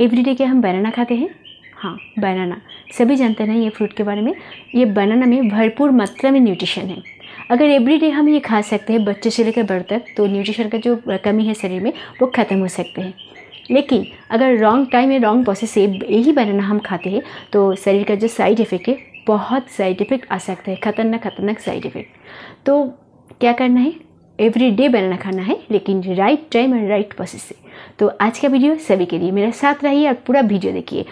everyday क्या हम बनाना खाते हैं हाँ बनाना सभी जानते हैं ये फ्रूट के बारे में ये बनाना में भरपूर मात्रा में न्यूट्रिशन है अगर एवरीडे हम ये खा सकते हैं बच्चे से लेकर बढ़ तक तो न्यूट्रिशन का जो कमी है शरीर में वो ख़त्म हो सकते हैं लेकिन अगर रॉन्ग टाइम या रॉन्ग प्रोसेस से यही बनाना हम खाते हैं तो शरीर का जो साइड इफ़ेक्ट है बहुत साइड इफ़ेक्ट आ सकता है ख़तरनाक खतरनाक साइड इफ़ेक्ट तो क्या करना है एवरी डे बनाना खाना है लेकिन right time and right process से तो आज का वीडियो सभी के लिए मेरे साथ रहिए और पूरा वीडियो देखिए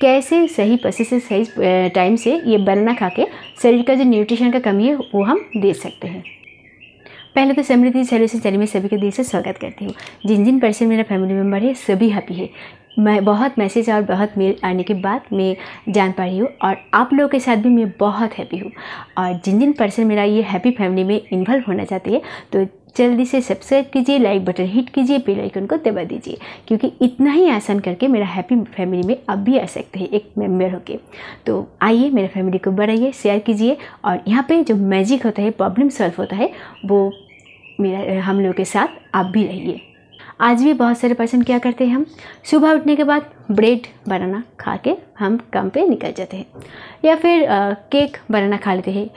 कैसे सही प्रोसेस से सही टाइम से ये बनाना खा के शरीर का जो न्यूट्रिशन का कमी है वो हम दे सकते हैं पहले तो समृद्धि सॉल्यूशन चैनल में सभी के दिल से स्वागत करती हूँ जिन जिन पर्सन मेरा फैमिली मेम्बर है सभी हैप्पी है मैं बहुत मैसेज और बहुत मेल आने के बाद मैं जान पा रही हूँ और आप लोगों के साथ भी मैं बहुत हैप्पी हूँ और जिन जिन पर्सन मेरा ये हैप्पी फैमिली में इन्वॉल्व होना चाहती है तो जल्दी से सब्सक्राइब कीजिए लाइक बटन हिट कीजिए बेल आइकन को दबा दीजिए क्योंकि इतना ही आसान करके मेरा हैप्पी फैमिली में अब भी आ सकते हैं एक मेम्बर होके तो आइए मेरे फैमिली को बढ़ाइए शेयर कीजिए और यहाँ पे जो मैजिक होता है प्रॉब्लम सॉल्व होता है वो मेरा हम लोग के साथ आप भी रहिए आज भी बहुत सारे पर्सन क्या करते हैं हम सुबह उठने के बाद ब्रेड बनाना खा के हम काम पे निकल जाते हैं या फिर आ, केक बनाना खा लेते हैं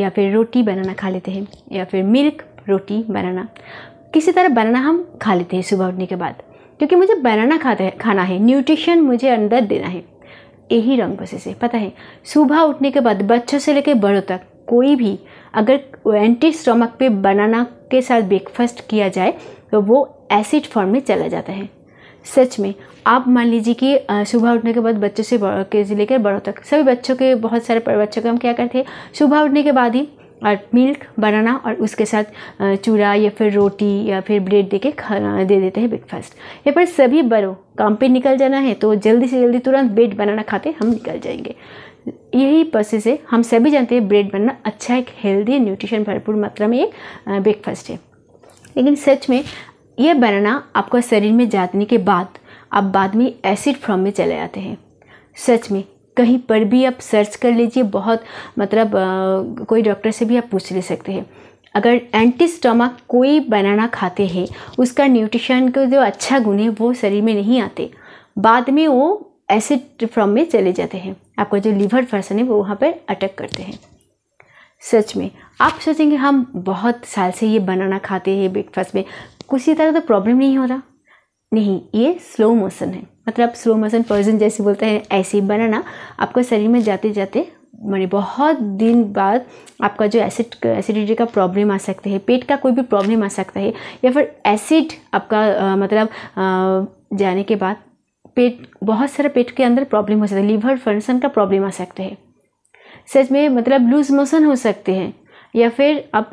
या फिर रोटी बनाना खा लेते हैं या फिर मिल्क रोटी बनाना किसी तरह बनाना हम खा लेते हैं सुबह उठने के बाद क्योंकि मुझे बनाना खाते है खाना है न्यूट्रिशन मुझे अंदर देना है यही रंग बसे से पता है सुबह उठने के बाद बच्चों से लेकर बड़ों तक कोई भी अगर एंटी स्टमक पे बनाना के साथ ब्रेकफास्ट किया जाए तो वो एसिड फॉर्म में चला जाता है सच में आप मान लीजिए कि सुबह उठने के बाद बच्चों से के से लेकर बड़ों तक सभी बच्चों के बहुत सारे बच्चों के हम क्या करते हैं सुबह उठने के बाद ही और मिल्क बनाना और उसके साथ चूड़ा या फिर रोटी या फिर ब्रेड दे के खाना दे देते हैं ब्रेकफास्ट या पर सभी बड़ों काम पे निकल जाना है तो जल्दी से जल्दी तुरंत ब्रेड बनाना खाते हम निकल जाएंगे यही प्रोसेस है हम सभी जानते हैं ब्रेड बनना अच्छा एक हेल्दी न्यूट्रिशन भरपूर मात्रा में एक ब्रेकफास्ट है लेकिन सच में ये बनाना आपका शरीर में जाने के बाद आप बाद में एसिड फॉर्म में चले जाते हैं सच में कहीं पर भी आप सर्च कर लीजिए बहुत मतलब आ, कोई डॉक्टर से भी आप पूछ ले सकते हैं अगर एंटी स्टमक कोई बनाना खाते हैं उसका न्यूट्रिशन के जो अच्छा गुण है वो शरीर में नहीं आते बाद में वो एसिड फॉर्म में चले जाते हैं आपका जो लीवर फर्सन है वो वहाँ पर अटैक करते हैं सच में आप सोचेंगे हम बहुत साल से ये बनाना खाते हैं ब्रेकफास्ट में किसी तरह तो प्रॉब्लम नहीं हो रहा नहीं ये स्लो मोशन है मतलब स्लो मोशन पर्सन जैसे बोलते हैं ऐसे ही बनाना आपको शरीर में जाते जाते मानी बहुत दिन बाद आपका जो एसिड एसिडिटी का प्रॉब्लम आ सकते है पेट का कोई भी प्रॉब्लम आ सकता है या फिर एसिड आपका आ, मतलब आ, जाने के बाद पेट बहुत सारा पेट के अंदर प्रॉब्लम हो सकता है लीवर फंक्शन का प्रॉब्लम आ सकता है सच में मतलब लूज मोशन हो सकते हैं या फिर आप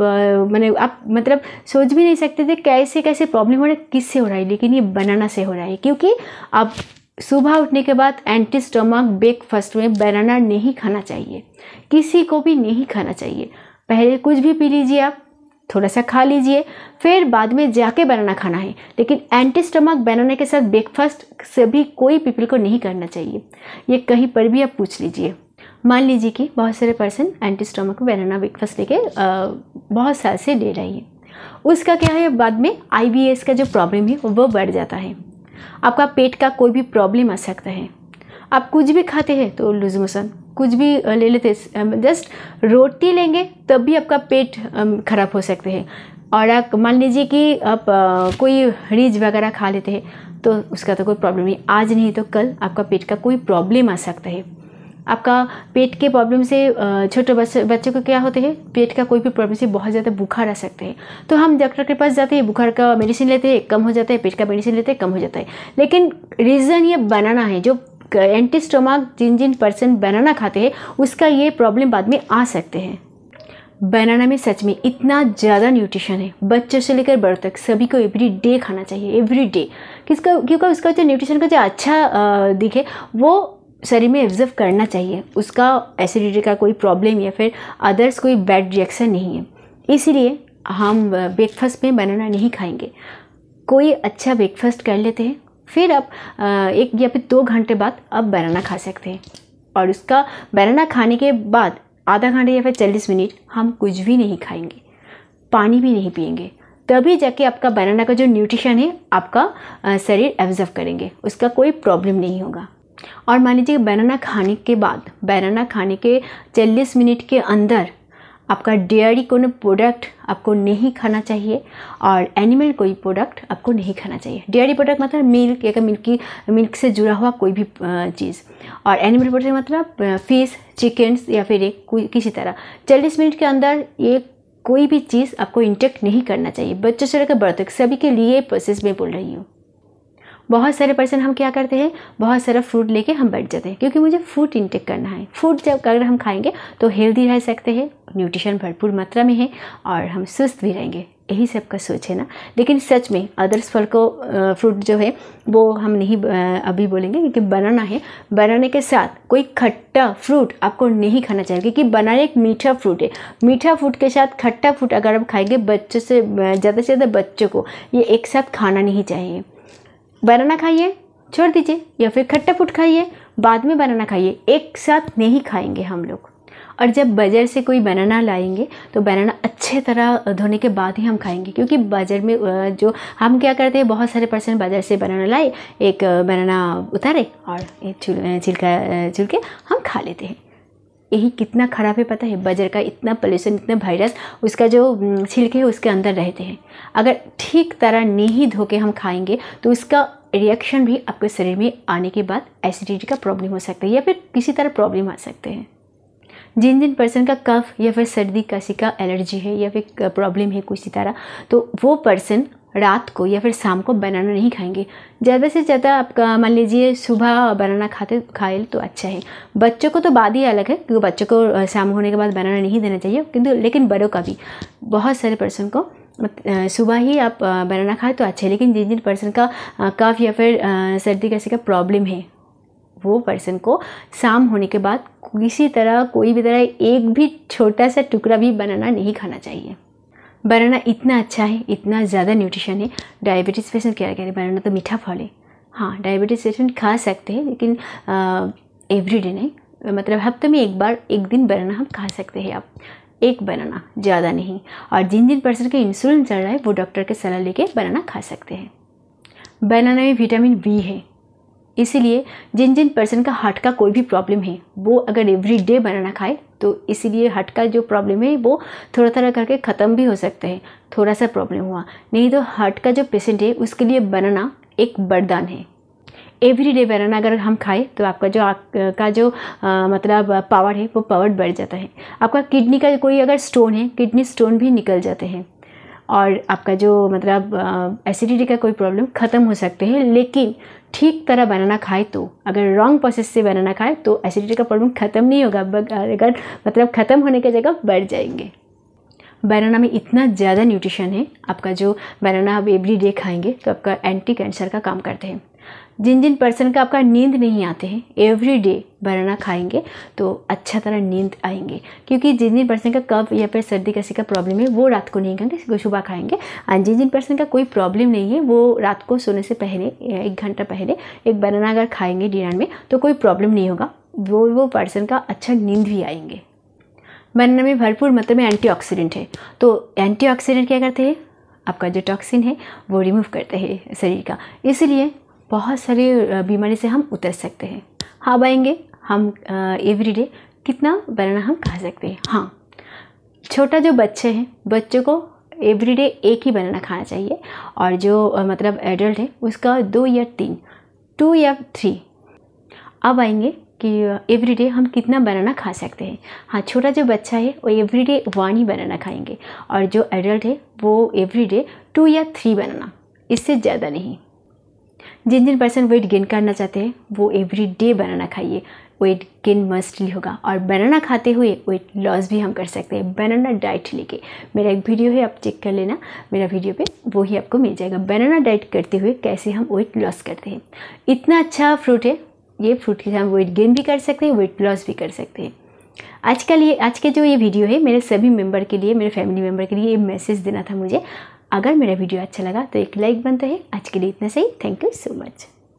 मैंने आप मतलब सोच भी नहीं सकते थे कैसे कैसे प्रॉब्लम हो रहा है किससे हो रहा है लेकिन ये बनाना से हो रहा है क्योंकि आप सुबह उठने के बाद एंटी स्टमक ब्रेकफास्ट में बनाना नहीं खाना चाहिए किसी को भी नहीं खाना चाहिए पहले कुछ भी पी लीजिए आप थोड़ा सा खा लीजिए फिर बाद में जाके बनाना खाना है लेकिन एंटी स्टमक बनाना के साथ ब्रेकफास्ट सभी कोई पीपल को नहीं करना चाहिए ये कहीं पर भी आप पूछ लीजिए मान लीजिए कि बहुत सारे person empty stomach banana breakfast लेके बहुत साल से ले रही है उसका क्या है बाद में आई का जो प्रॉब्लम है वो बढ़ जाता है आपका पेट का कोई भी प्रॉब्लम आ सकता है आप कुछ भी खाते हैं तो लूज मोशन कुछ भी ले लेते जस्ट रोटी लेंगे तब भी आपका पेट खराब हो सकते हैं और आप मान लीजिए कि आप कोई रिज वगैरह खा लेते हैं तो उसका तो कोई प्रॉब्लम नहीं आज नहीं तो कल आपका पेट का कोई प्रॉब्लम आ सकता है आपका पेट के प्रॉब्लम से छोटे बच्चे बच्चे को क्या होते हैं पेट का कोई भी प्रॉब्लम से बहुत ज़्यादा बुखार आ सकते हैं तो हम डॉक्टर के पास जाते हैं बुखार का मेडिसिन लेते हैं कम हो जाता है पेट का मेडिसिन लेते हैं कम हो जाता है लेकिन रीज़न ये बनाना है जो एंटी स्टोमाक जिन जिन पर्सन बनाना खाते हैं उसका ये प्रॉब्लम बाद में आ सकते हैं बनाना में सच में इतना ज़्यादा न्यूट्रिशन है बच्चों से लेकर बड़ों तक सभी को एवरी डे खाना चाहिए एवरी डे किसका क्योंकि उसका जो न्यूट्रिशन का जो अच्छा दिखे वो शरीर में एब्जर्व करना चाहिए उसका एसिडिटी का कोई प्रॉब्लम या फिर अदर्स कोई बैड रिएक्शन नहीं है इसलिए हम ब्रेकफास्ट में बनाना नहीं खाएंगे कोई अच्छा ब्रेकफास्ट कर लेते हैं फिर आप एक या फिर दो घंटे बाद आप बनाना खा सकते हैं और उसका बनाना खाने के बाद आधा घंटे या फिर चालीस मिनट हम कुछ भी नहीं खाएंगे पानी भी नहीं पिएंगे तभी जाके आपका बनाना का जो न्यूट्रिशन है आपका शरीर एब्जर्व करेंगे उसका कोई प्रॉब्लम नहीं होगा और मान लीजिए बनाना खाने के बाद बनाना खाने के चालीस मिनट के अंदर आपका डेयरी कोई प्रोडक्ट आपको नहीं खाना चाहिए और एनिमल कोई प्रोडक्ट आपको नहीं खाना चाहिए डेयरी प्रोडक्ट मतलब मिल्क या मिल्क की मिल्क से जुड़ा हुआ कोई भी चीज़ और एनिमल प्रोडक्ट मतलब फिश चिकन्स या फिर एक कोई किसी तरह चालीस मिनट के अंदर ये कोई भी चीज़ आपको इंटेक्ट नहीं करना चाहिए बच्चों से लेकर बड़ों सभी के लिए प्रोसेस में बोल रही हूँ बहुत सारे पर्सन हम क्या करते हैं बहुत सारा फ्रूट लेके हम बैठ जाते हैं क्योंकि मुझे फ्रूट इंटेक करना है फ्रूट जब अगर हम खाएंगे तो हेल्दी रह सकते हैं न्यूट्रिशन भरपूर मात्रा में है और हम सुस्त भी रहेंगे यही सब का सोच है ना लेकिन सच में अदर्स फल को फ्रूट जो है वो हम नहीं अभी बोलेंगे क्योंकि बनाना है बनाने के साथ कोई खट्टा फ्रूट आपको नहीं खाना चाहिए क्योंकि बनाना एक मीठा फ्रूट है मीठा फ्रूट के साथ खट्टा फ्रूट अगर आप खाएंगे बच्चों से ज़्यादा से ज़्यादा बच्चों को ये एक साथ खाना नहीं चाहिए बनाना खाइए छोड़ दीजिए या फिर खट्टा फुट खाइए बाद में बनाना खाइए एक साथ नहीं खाएंगे हम लोग और जब बाज़ार से कोई बनाना लाएंगे तो बनाना अच्छे तरह धोने के बाद ही हम खाएंगे क्योंकि बाज़ार में जो हम क्या करते हैं बहुत सारे पर्सन बाज़ार से बनाना लाए एक बनाना उतारे और छिलका चुल, छिलके हम खा लेते हैं यही कितना ख़राब है पता है बाजार का इतना पोल्यूशन इतना वायरस उसका जो छिलके है उसके अंदर रहते हैं अगर ठीक तरह नहीं धो के हम खाएंगे तो उसका रिएक्शन भी आपके शरीर में आने के बाद एसिडिटी का प्रॉब्लम हो सकता है या फिर किसी तरह प्रॉब्लम आ सकते हैं जिन जिन पर्सन का कफ या फिर सर्दी कसी का एलर्जी है या फिर प्रॉब्लम है किसी तरह तो वो पर्सन रात को या फिर शाम को बनाना नहीं खाएंगे ज़्यादा से ज़्यादा आपका मान लीजिए सुबह बनाना खाते खाए तो अच्छा है बच्चों को तो बाद ही अलग है क्योंकि बच्चों को शाम होने के बाद बनाना नहीं देना चाहिए किंतु लेकिन बड़ों का भी बहुत सारे पर्सन को सुबह ही आप बनाना खाएँ तो अच्छा है लेकिन जिन जिन पर्सन का कफ या फिर सर्दी कैसे का प्रॉब्लम है वो पर्सन को शाम होने के बाद किसी तरह कोई भी तरह एक भी छोटा सा टुकड़ा भी बनाना नहीं खाना चाहिए बनाना इतना अच्छा है इतना ज़्यादा न्यूट्रिशन है डायबिटीज़ पेशेंट क्या कह रहे बनाना तो मीठा फल है हाँ डायबिटीज़ पेशेंट खा सकते हैं लेकिन एवरीडे नहीं मतलब हफ्ते में एक बार एक दिन बनाना हम खा सकते हैं आप एक बनाना ज़्यादा नहीं और जिन जिन पर्सन का इंसुलिन चल रहा है वो डॉक्टर के सलाह लेके बनाना खा सकते हैं बनाना में विटामिन बी है इसीलिए जिन जिन पर्सन का हार्ट का कोई भी प्रॉब्लम है वो अगर एवरी डे बनाना खाए तो इसीलिए हार्ट का जो प्रॉब्लम है वो थोड़ा थोड़ा करके ख़त्म भी हो सकता है थोड़ा सा प्रॉब्लम हुआ नहीं तो हार्ट का जो पेशेंट है उसके लिए बनाना एक वरदान है एवरी डे बनाना अगर हम खाएँ तो आपका जो का जो आ, मतलब पावर है वो पावर बढ़ जाता है आपका किडनी का कोई अगर स्टोन है किडनी स्टोन भी निकल जाते हैं और आपका जो मतलब एसिडिटी का कोई प्रॉब्लम ख़त्म हो सकते हैं लेकिन ठीक तरह बनाना खाए तो अगर रॉन्ग प्रोसेस से बनाना खाए तो एसिडिटी का प्रॉब्लम ख़त्म नहीं होगा अगर मतलब ख़त्म होने की जगह बढ़ जाएंगे बनाना में इतना ज़्यादा न्यूट्रिशन है आपका जो बनाना आप एवरी डे खाएंगे तो आपका एंटी कैंसर का काम करते हैं जिन जिन पर्सन का आपका नींद नहीं आते हैं एवरी डे बनाना खाएंगे तो अच्छा तरह नींद आएंगे क्योंकि जिन जिन पर्सन का कब या फिर सर्दी कसी का प्रॉब्लम है वो रात को नहीं खाएंगे सुबह खाएंगे और जिन जिन पर्सन का कोई प्रॉब्लम नहीं है वो रात को सोने से पहले एक घंटा पहले एक बनाना अगर खाएंगे डिनर में तो कोई प्रॉब्लम नहीं होगा वो वो पर्सन का अच्छा नींद भी आएंगे बनाना में भरपूर मतलब में ऑक्सीडेंट है तो ऑक्सीडेंट क्या करते हैं आपका जो टॉक्सिन है वो रिमूव करते हैं शरीर का इसलिए बहुत सारी बीमारी से हम उतर सकते हैं हाँ बाएंगे हम एवरीडे कितना बनाना हम खा सकते हैं हाँ छोटा जो बच्चे हैं बच्चों को एवरीडे एक ही बनाना खाना चाहिए और जो मतलब एडल्ट है उसका दो या तीन टू या थ्री अब आएंगे कि एवरीडे हम कितना बनाना खा सकते हैं हाँ छोटा जो बच्चा है वो एवरीडे वन ही बनाना खाएंगे और जो एडल्ट है वो एवरीडे टू या थ्री बनाना इससे ज़्यादा नहीं जिन जिन पर्सन वेट गेन करना चाहते हैं वो एवरी डे बनाना खाइए वेट गेन मस्टली होगा और बनाना खाते हुए वेट लॉस भी हम कर सकते हैं बनाना डाइट लेके मेरा एक वीडियो है आप चेक कर लेना मेरा वीडियो पे वो ही आपको मिल जाएगा बनाना डाइट करते हुए कैसे हम वेट लॉस करते हैं इतना अच्छा फ्रूट है ये फ्रूट के हम वेट गेन भी कर सकते हैं वेट लॉस भी कर सकते हैं आज का लिए आज के जो ये वीडियो है मेरे सभी मेंबर के लिए मेरे फैमिली मेम्बर के लिए ये मैसेज देना था मुझे अगर मेरा वीडियो अच्छा लगा तो एक लाइक बनता है आज के लिए इतना सही थैंक यू सो मच